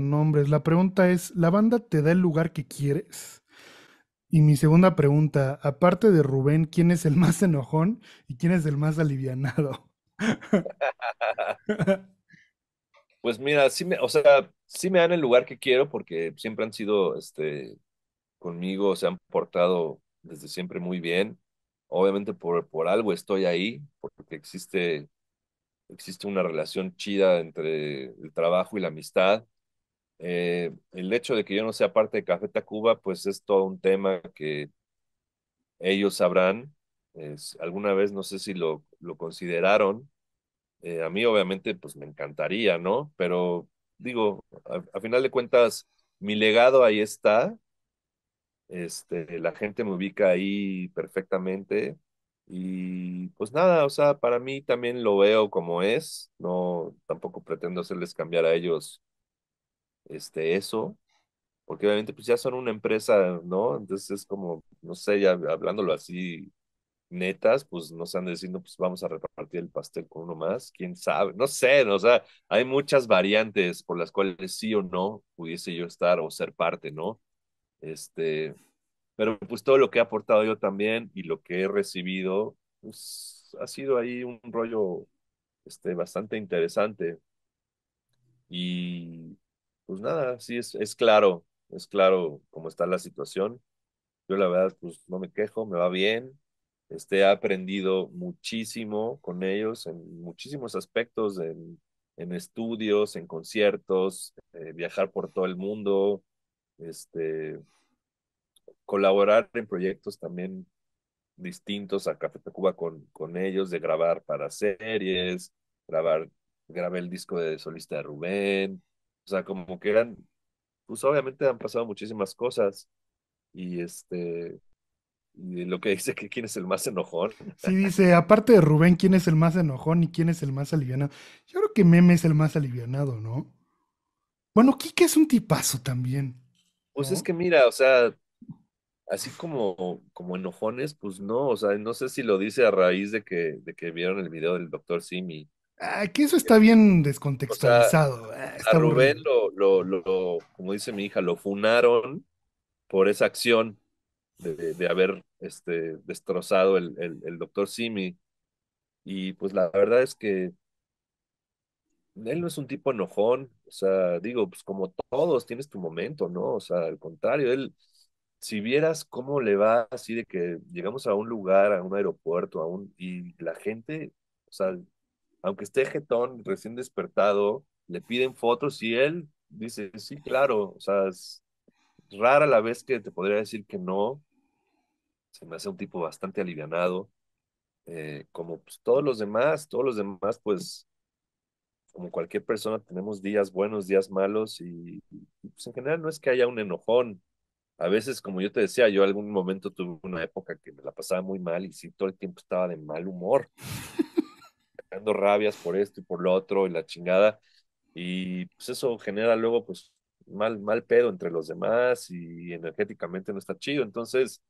nombres. La pregunta es, ¿la banda te da el lugar que quieres? Y mi segunda pregunta, aparte de Rubén, ¿quién es el más enojón y quién es el más alivianado? pues mira, sí me, o sea, sí me dan el lugar que quiero porque siempre han sido este conmigo, se han portado desde siempre muy bien. Obviamente por, por algo estoy ahí, porque existe existe una relación chida entre el trabajo y la amistad. Eh, el hecho de que yo no sea parte de Café Tacuba, pues es todo un tema que ellos sabrán. alguna vez no sé si lo, lo consideraron. Eh, a mí obviamente pues me encantaría, ¿no? Pero digo, a, a, final de cuentas, mi legado ahí está. Este, la gente me ubica ahí perfectamente. Y pues nada, o sea, para mí también lo veo como es. No, tampoco pretendo hacerles cambiar a ellos este, eso, porque obviamente pues ya son una empresa, ¿no? Entonces es como, no sé, ya hablándolo así netas, pues nos han diciendo, pues vamos a repartir el pastel con uno más, quién sabe, no sé, no, o sea, hay muchas variantes por las cuales sí o no pudiese yo estar o ser parte, ¿no? Este, pero pues todo lo que he aportado yo también y lo que he recibido, pues ha sido ahí un rollo, este, bastante interesante. Y, pues nada, sí es, es claro, es claro cómo está la situación. Yo la verdad, pues no me quejo, me va bien. Este, he aprendido muchísimo con ellos en muchísimos aspectos, en, estudios, en conciertos, eh, viajar por todo el mundo, este, colaborar en proyectos también distintos a Café Tacuba con, con ellos, de grabar para series, grabar, grabé el disco de solista de Rubén, o sea, como que eran, pues obviamente han pasado muchísimas cosas y este, y lo que dice que quién es el más enojón. Sí, dice, aparte de Rubén, ¿quién es el más enojón y quién es el más alivianado? Yo creo que Meme es el más alivianado, ¿no? Bueno, Kike es un tipazo también. Pues es que mira, o sea, así como, como enojones, pues no, o sea, no sé si lo dice a raíz de que, de que vieron el video del doctor Simi Aquí ah, eso está bien descontextualizado. Ah, a Rubén lo, lo, como dice mi hija, lo funaron por esa acción de, de, haber este, destrozado el, el, el doctor Simi. Y pues la verdad es que él no es un tipo enojón, o sea, digo, pues como todos tienes tu momento, ¿no? O sea, al contrario, él, si vieras cómo le va así de que llegamos a un lugar, a un aeropuerto, a un, y la gente, o sea, aunque esté jetón, recién despertado, le piden fotos y él dice, sí, claro, o sea, es rara la vez que te podría decir que no. Se me hace un tipo bastante alivianado. Eh, como pues, todos los demás, todos los demás, pues, como cualquier persona, tenemos días buenos, días malos, y, pues, en general no es que haya un enojón. A veces, como yo te decía, yo algún momento tuve una época que me la pasaba muy mal y sí, todo el tiempo estaba de mal humor dando rabias por esto y por lo otro y la chingada. Y pues eso genera luego pues mal, mal pedo entre los demás y energéticamente no está chido. Entonces,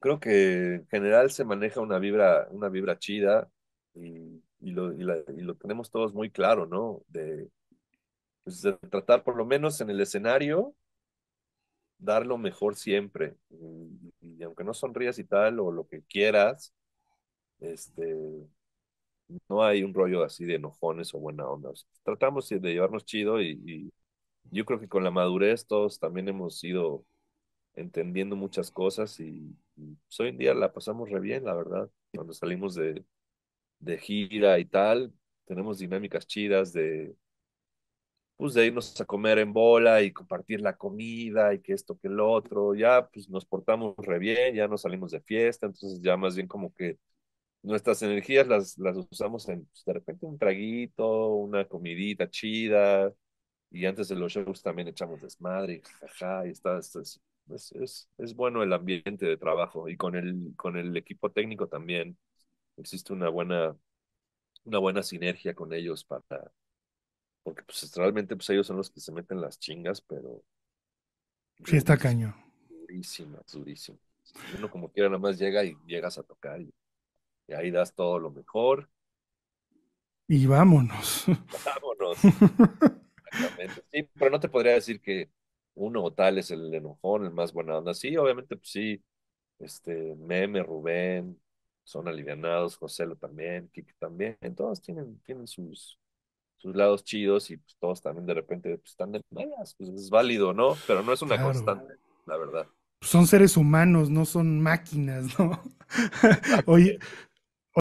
creo que en general se maneja una vibra, una vibra chida y, y, lo, y, lo tenemos todos muy claro, ¿no? De, pues, de tratar por lo menos en el escenario dar lo mejor siempre. Y, y, aunque no sonrías y tal, o lo que quieras, este, no hay un rollo así de enojones o buena onda. tratamos de llevarnos chido y, yo creo que con la madurez todos también hemos ido entendiendo muchas cosas y, pues, hoy en día la pasamos re bien, la verdad. Cuando salimos de, de gira y tal, tenemos dinámicas chidas de, pues de irnos a comer en bola y compartir la comida y que esto, que el otro, ya pues nos portamos re bien, ya no salimos de fiesta, entonces ya más bien como que nuestras energías las, las usamos en, pues, de repente, un traguito, una comidita chida, y antes de los shows también echamos desmadre, jajaja, y está, es, es, es, bueno el ambiente de trabajo, y con el, con el equipo técnico también existe una buena, una buena sinergia con ellos para, porque pues realmente pues ellos son los que se meten las chingas, pero... Sí, está caño. Durísima, durísimo Uno como quiera nada más llega y llegas a tocar y y ahí das todo lo mejor. Y vámonos. Vámonos. Sí, pero no te podría decir que uno o tal es el enojón, el más buena onda. Sí, obviamente, pues sí. Este, Meme, Rubén, son alivianados, José lo también, Kiki también. Todos tienen, tienen sus, sus lados chidos y pues todos también de repente pues, están de Pues es válido, ¿no? Pero no es una constante, la verdad son seres humanos, no son máquinas, ¿no? Oye,